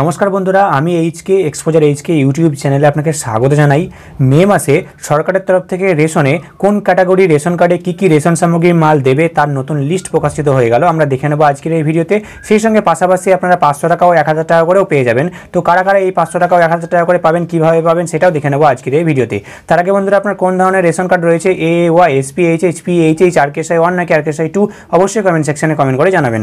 নমস্কার বন্ধুরা আমি এইচকে এক্সপোজার এইচকে ইউটিউব চ্যানেলে আপনাকে স্বাগত জানাই মে মাসে সরকারের তরফ থেকে রেশনে কোন ক্যাটাগরি রেশন কার্ডে কী কী রেশন সামগ্রীর মাল দেবে তার নতুন লিস্ট প্রকাশিত হয়ে গেল আমরা দেখে নেবো আজকের এই ভিডিওতে সেই সঙ্গে পাশাপাশি আপনারা পাঁচশো টাকা ও এক হাজার টাকা করেও পেয়ে যাবেন তো কারা কারা এই পাঁচশো টাকা ও এক হাজার টাকা করে পাবেন কীভাবে পাবেন সেটাও দেখে নেবো আজকের এই ভিডিওতে তার আগে বন্ধুরা আপনার কোন ধরনের রেশন কার্ড রয়েছে A Y SP H H P H H R K S one নাকি আর কেস টু অবশ্যই কমেন্ট সেকশনে কমেন্ট করে জানাবেন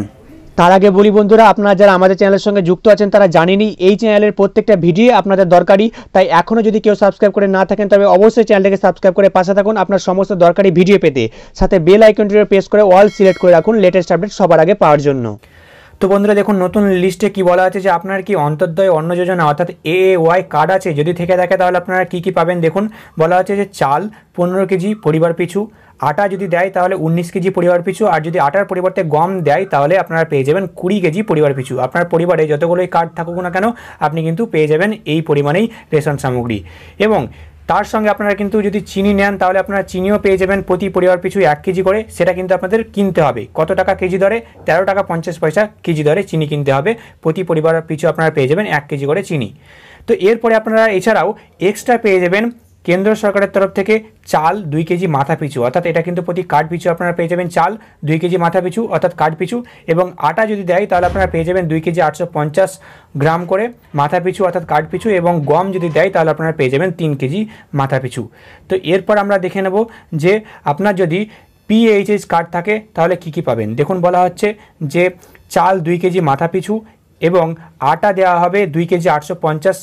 তার আগে বলি বন্ধুরা আপনারা যারা আমাদের চ্যানেলের সঙ্গে যুক্ত আছেন তারা জানেনি এই চ্যানেলের প্রত্যেকটা ভিডিও আপনাদের দরকারি তাই এখনও যদি কেউ সাবস্ক্রাইব করে না থাকেন তবে অবশ্যই চ্যানেলটাকে সাবস্ক্রাইব করে পাশে থাকুন আপনার সমস্ত দরকারি ভিডিও পেতে সাথে বেল আইকনটিও প্রেস করে অল সিলেক্ট করে রাখুন লেটেস্ট আপডেট সবার আগে পাওয়ার জন্য তো বন্ধুরা দেখুন নতুন লিস্টে কি বলা আছে যে আপনার কি অন্তর্দয় অন্ন যোজনা অর্থাৎ এ ওয়াই কার্ড আছে যদি থেকে থাকে তাহলে আপনারা কি কি পাবেন দেখুন বলা হচ্ছে যে চাল পনেরো কেজি পরিবার পিছু আটা যদি দেয় তাহলে উনিশ কেজি পরিবার পিছু আর যদি আটার পরিবর্তে গম দেয় তাহলে আপনারা পেয়ে যাবেন কুড়ি কেজি পরিবার পিছু আপনার পরিবারে যতগুলোই কার্ড থাকুক না কেন আপনি কিন্তু পেয়ে যাবেন এই পরিমাণেই রেশন সামগ্রী এবং তার সঙ্গে আপনারা কিন্তু যদি চিনি নেন তাহলে আপনারা চিনিও পেয়ে যাবেন প্রতি পরিবার পিছু এক কেজি করে সেটা কিন্তু আপনাদের কিনতে হবে কত টাকা কেজি দরে তেরো টাকা পঞ্চাশ পয়সা কেজি দরে চিনি কিনতে হবে প্রতি পরিবার পিছু আপনারা পেয়ে যাবেন এক কেজি করে চিনি তো এরপরে আপনারা এছাড়াও এক্সট্রা পেয়ে যাবেন কেন্দ্র সরকারের তরফ থেকে চাল দুই কেজি মাথা পিছু অর্থাৎ এটা কিন্তু প্রতি কাঠ পিছু আপনারা পেয়ে যাবেন চাল দুই কেজি মাথা পিছু অর্থাৎ কাঠ পিছু এবং আটা যদি দেয় তাহলে আপনারা পেয়ে যাবেন দুই কেজি আটশো পঞ্চাশ গ্রাম করে মাথা পিছু অর্থাৎ কাঠ পিছু এবং গম যদি দেয় তাহলে আপনারা পেয়ে যাবেন তিন কেজি মাথা পিছু তো এরপর আমরা দেখে নেব যে আপনার যদি পিএইচএস কার্ড থাকে তাহলে কি কি পাবেন দেখুন বলা হচ্ছে যে চাল দুই কেজি মাথা পিছু এবং আটা দেওয়া হবে দুই কেজি আটশো পঞ্চাশ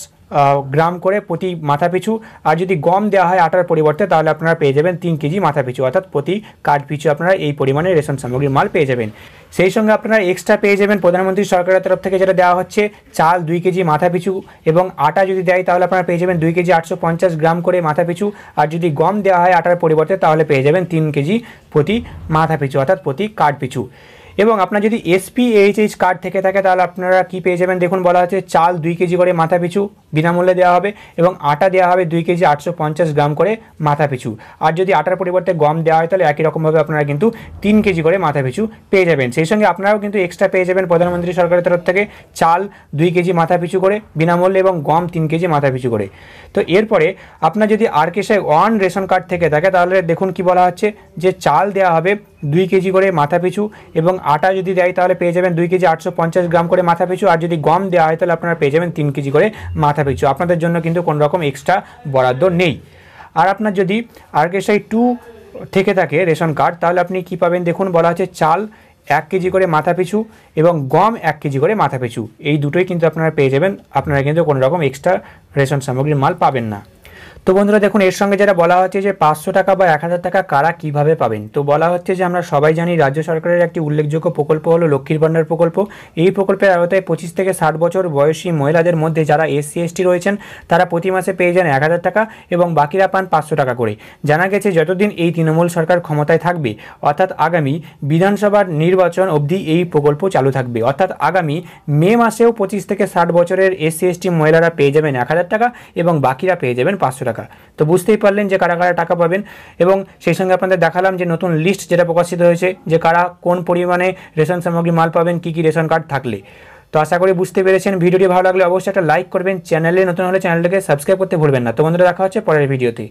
গ্রাম করে প্রতি মাথা পিছু আর যদি গম দেওয়া হয় আটার পরিবর্তে তাহলে আপনারা পেয়ে যাবেন তিন কেজি মাথা পিছু অর্থাৎ প্রতি কার্ড পিছু আপনারা এই পরিমাণে রেশন সামগ্রীর মাল পেয়ে যাবেন সেই সঙ্গে আপনারা এক্সট্রা পেয়ে যাবেন প্রধানমন্ত্রী সরকারের তরফ থেকে যেটা দেওয়া হচ্ছে চাল দুই কেজি মাথা পিছু এবং আটা যদি দেয় তাহলে আপনারা পেয়ে যাবেন দুই কেজি আটশো পঞ্চাশ গ্রাম করে মাথা পিছু আর যদি গম দেওয়া হয় আটার পরিবর্তে তাহলে পেয়ে যাবেন তিন কেজি প্রতি মাথা পিছু অর্থাৎ প্রতি কার্ড পিছু এবং আপনার যদি এসপি এইচএইচ কার্ড থেকে থাকে তাহলে আপনারা কি পেয়ে যাবেন দেখুন বলা হচ্ছে চাল দুই কেজি করে মাথা পিছু বিনামূল্যে দেওয়া হবে এবং আটা দেওয়া হবে দুই কেজি আটশো গ্রাম করে মাথা পিছু আর যদি আটার পরিবর্তে গম দেওয়া হয় তাহলে একই রকমভাবে আপনারা কিন্তু তিন কেজি করে মাথা পিছু পেয়ে যাবেন সেই সঙ্গে আপনারাও কিন্তু এক্সট্রা পেয়ে যাবেন প্রধানমন্ত্রী সরকারের তরফ থেকে চাল দুই কেজি মাথা পিছু করে বিনামূল্যে এবং গম তিন কেজি মাথা পিছু করে তো এরপরে আপনার যদি R K S Y one ration card থেকে থাকে তাহলে দেখুন কি বলা হচ্ছে যে চাল দেওয়া হবে দুই কেজি করে মাথা পিছু এবং আটা যদি দেয় তাহলে পেয়ে যাবেন দুই কেজি আটশো পঞ্চাশ গ্রাম করে মাথা পিছু আর যদি গম দেওয়া হয় তাহলে আপনারা পেয়ে যাবেন তিন কেজি করে মাথা পিছু আপনাদের জন্য কিন্তু কোনো রকম এক্সট্রা বরাদ্দ নেই আর আপনার যদি আরকেশাই টু থেকে থাকে রেশন কার্ড তাহলে আপনি কি পাবেন দেখুন বলা হচ্ছে চাল এক কেজি করে মাথা পিছু এবং গম এক কেজি করে মাথা পিছু এই দুটোই কিন্তু আপনারা পেয়ে যাবেন আপনারা কিন্তু কোনো রকম এক্সট্রা রেশন সামগ্রীর মাল পাবেন না তো বন্ধুরা দেখুন এর সঙ্গে যারা বলা হচ্ছে যে পাঁচশো টাকা বা এক হাজার টাকা কারা কিভাবে পাবেন তো বলা হচ্ছে যে আমরা সবাই জানি রাজ্য সরকারের একটি উল্লেখযোগ্য প্রকল্প হলো লক্ষ্মীর ভাণ্ডার প্রকল্প এই প্রকল্পের আওতায় পঁচিশ থেকে ষাট বছর বয়সী মহিলাদের মধ্যে যারা এসসি এসটি রয়েছেন তারা প্রতি মাসে পেয়ে যান এক হাজার টাকা এবং বাকিরা পান পাঁচশো টাকা করে জানা গেছে যতদিন এই তৃণমূল সরকার ক্ষমতায় থাকবে অর্থাৎ আগামী বিধানসভার নির্বাচন অবধি এই প্রকল্প চালু থাকবে অর্থাৎ আগামী মে মাসেও পঁচিশ থেকে ষাট বছরের এসসি এসটি মহিলারা পেয়ে যাবেন এক হাজার টাকা এবং বাকিরা পেয়ে যাবেন পাঁচশো টাকা টাকা তো বুঝতেই পারলেন যে কারা কারা টাকা পাবেন এবং সেই সঙ্গে আপনাদের দেখালাম যে নতুন লিস্ট যেটা প্রকাশিত হয়েছে যে কারা কোন পরিমাণে রেশন সামগ্রী মাল পাবেন কী কী রেশন কার্ড থাকলে তো আশা করি বুঝতে পেরেছেন ভিডিওটি ভালো লাগলে অবশ্যই একটা লাইক করবেন চ্যানেলে নতুন হলে চ্যানেলটাকে সাবস্ক্রাইব করতে ভুলবেন না তো বন্ধুরা দেখা হচ্ছে পরের ভিডিওতে